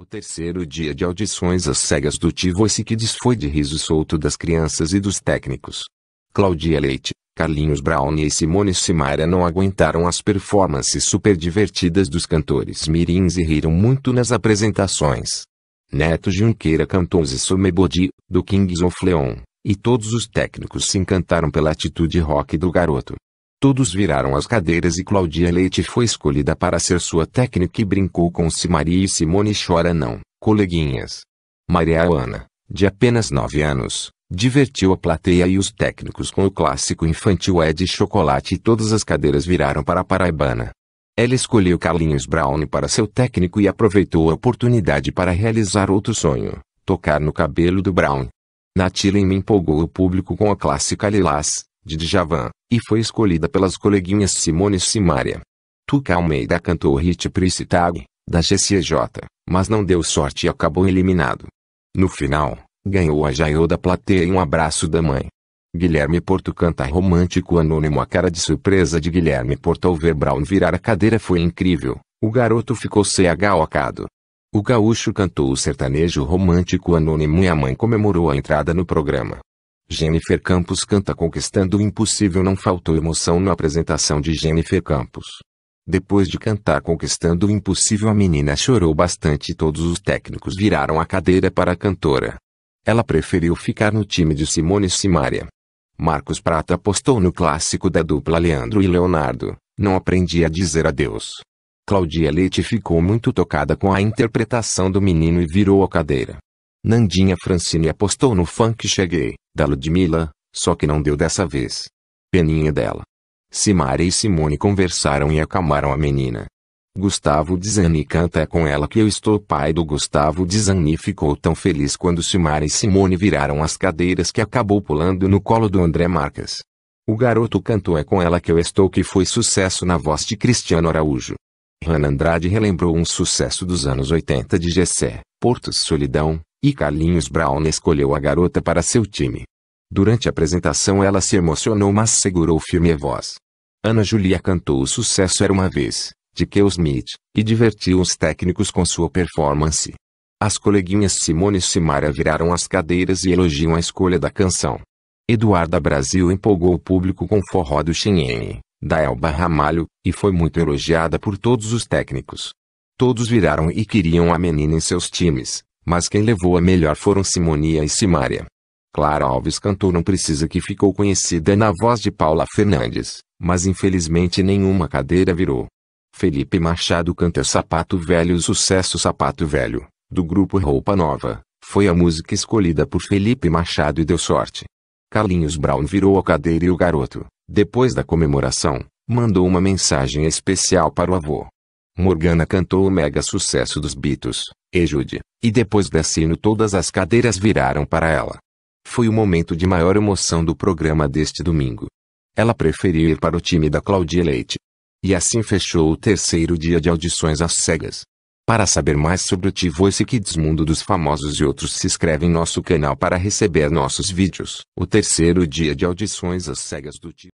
O terceiro dia de audições às cegas do Tivociquides foi de riso solto das crianças e dos técnicos. Claudia Leite, Carlinhos Brown e Simone Simaria não aguentaram as performances super divertidas dos cantores mirins e riram muito nas apresentações. Neto Junqueira cantou Zisume Bodi, do Kings of Leon, e todos os técnicos se encantaram pela atitude rock do garoto. Todos viraram as cadeiras e Claudia Leite foi escolhida para ser sua técnica e brincou com Simaria Maria e Simone chora não, coleguinhas. Maria Ana, de apenas 9 anos, divertiu a plateia e os técnicos com o clássico infantil É de Chocolate e todas as cadeiras viraram para a paraibana. Ela escolheu Carlinhos Brown para seu técnico e aproveitou a oportunidade para realizar outro sonho, tocar no cabelo do Brown. Natila me empolgou o público com a clássica Lilás, de Djavan, e foi escolhida pelas coleguinhas Simone e Simária. Tuca Almeida cantou Hit Price Tag, da GCJ, mas não deu sorte e acabou eliminado. No final, ganhou a Jaiô da plateia e um abraço da mãe. Guilherme Porto canta romântico anônimo. A cara de surpresa de Guilherme Porto ao ver Brown virar a cadeira foi incrível. O garoto ficou CHOcado. O gaúcho cantou o sertanejo romântico anônimo e a mãe comemorou a entrada no programa. Jennifer Campos canta Conquistando o Impossível Não faltou emoção na apresentação de Jennifer Campos. Depois de cantar Conquistando o Impossível a menina chorou bastante e todos os técnicos viraram a cadeira para a cantora. Ela preferiu ficar no time de Simone Simaria. Marcos Prata apostou no clássico da dupla Leandro e Leonardo, Não Aprendi a Dizer Adeus. Claudia Leite ficou muito tocada com a interpretação do menino e virou a cadeira. Nandinha Francine apostou no funk Cheguei, da Ludmilla, só que não deu dessa vez. Peninha dela. Simara e Simone conversaram e acalmaram a menina. Gustavo Dizani canta é com ela que eu estou pai do Gustavo Dizani ficou tão feliz quando Simara e Simone viraram as cadeiras que acabou pulando no colo do André Marques. O garoto cantou é com ela que eu estou que foi sucesso na voz de Cristiano Araújo. Rana Andrade relembrou um sucesso dos anos 80 de Gessé, Portos Solidão, e Carlinhos Brown escolheu a garota para seu time. Durante a apresentação ela se emocionou mas segurou firme a voz. Ana Julia cantou o sucesso Era Uma Vez, de Kell Smith, e divertiu os técnicos com sua performance. As coleguinhas Simone e Simaria viraram as cadeiras e elogiam a escolha da canção. Eduarda Brasil empolgou o público com forró do Xinhene, da Elba Ramalho, e foi muito elogiada por todos os técnicos. Todos viraram e queriam a menina em seus times, mas quem levou a melhor foram Simonia e Simaria. Clara Alves cantou Não Precisa que ficou conhecida na voz de Paula Fernandes, mas infelizmente nenhuma cadeira virou. Felipe Machado canta Sapato Velho O sucesso Sapato Velho, do grupo Roupa Nova, foi a música escolhida por Felipe Machado e deu sorte. Carlinhos Brown virou a cadeira e o garoto, depois da comemoração, mandou uma mensagem especial para o avô. Morgana cantou o mega sucesso dos Beatles, Ejude, e depois desse hino todas as cadeiras viraram para ela. Foi o momento de maior emoção do programa deste domingo. Ela preferiu ir para o time da Claudia Leite. E assim fechou o terceiro dia de audições às cegas. Para saber mais sobre o Tivoice Kids Mundo dos Famosos e outros se inscreve em nosso canal para receber nossos vídeos. O terceiro dia de audições às cegas do Tivoice.